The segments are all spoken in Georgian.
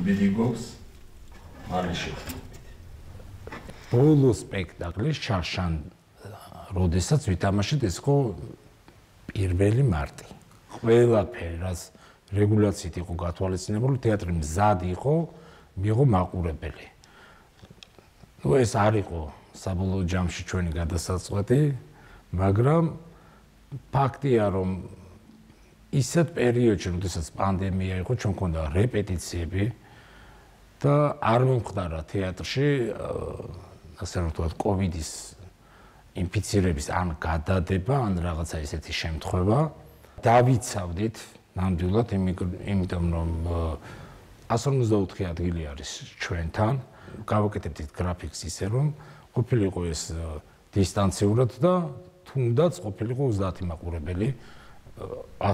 მიდიგოს მარიშო ბოლო სპექტაკლის ჩარშან როდესაც ვითამაშეთ ეს ხო პირველი მარტი ყველაფერი რაც რეგულაციით იყო გათვალისწინებული თეატრი მზად იყო მიიღო მაყურებელი ну ეს არ იყო საბოლოო ჯამში ჩვენი გადასაწყვეტი მაგრამ ფაქტია რომ ისეთ პერიოდში, როდესაც პანდემია იყო, ჩვენ გქონდა რეპეტიციები, და არ მომხდარა თეატრში ასე რომ თქვა კოვიდის ინფიცირების ან გადადება ან რაღაცა ისეთი შემთხვევა დავიცავდით ნამდვილად იმიტომ რომ 154 ადგილი არის ჩვენთან გავაკეთეთ ეს გრაფიკს ისე რომ ყოფილიყო ეს დისტანციურად და თუნდაც ყოფილიყო 30 მაყურებელი 154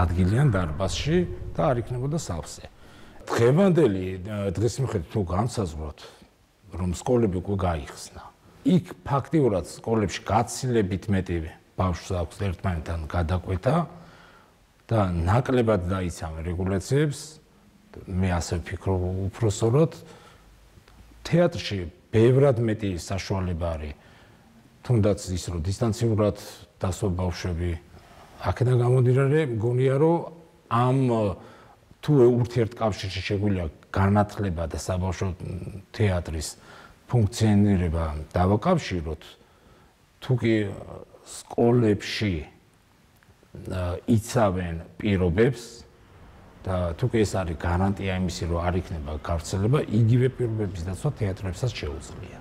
ადგილიან დარბაზში და არ იქნებოდა სავსე. დღევანდელი დღის მიხედვით თუ განსაზღვროთ რომ სკოლები უკვე გაიხსნა იქ ფაქტიურად სკოლებში გაცილებით მეტი ბავშვს აქვს ერთმანეთთან გადაკვეთა და ნაკლებად დაიცავენ რეგულაციებს მე ასე ვფიქრობ უფრო სწორად თეატრში ბევრად მეტი საშუალება არის თუნდაც ის რომ დისტანციურად დასო ბავშვები აქედან გამოდირარე მგონია რომ ამ თუ ურთიერთკავშირში შეგვიძლია განათლება და საბავშვო თეატრის ფუნქციონირება დავაკავშიროთ თუ კი სკოლებში იცავენ პირობებს და თუ კი ეს არის გარანტია იმისი რომ არ იქნება გავრცელება იგივე პირობების დაცვა თეატრებსაც შეუძლია